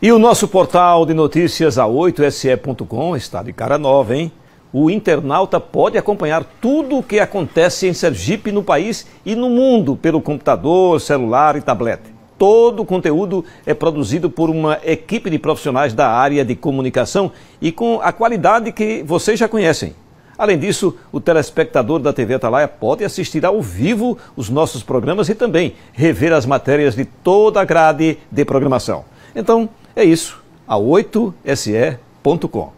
E o nosso portal de notícias a8se.com está de cara nova, hein? O internauta pode acompanhar tudo o que acontece em Sergipe, no país e no mundo, pelo computador, celular e tablet. Todo o conteúdo é produzido por uma equipe de profissionais da área de comunicação e com a qualidade que vocês já conhecem. Além disso, o telespectador da TV Atalaia pode assistir ao vivo os nossos programas e também rever as matérias de toda a grade de programação. Então, é isso, a8se.com.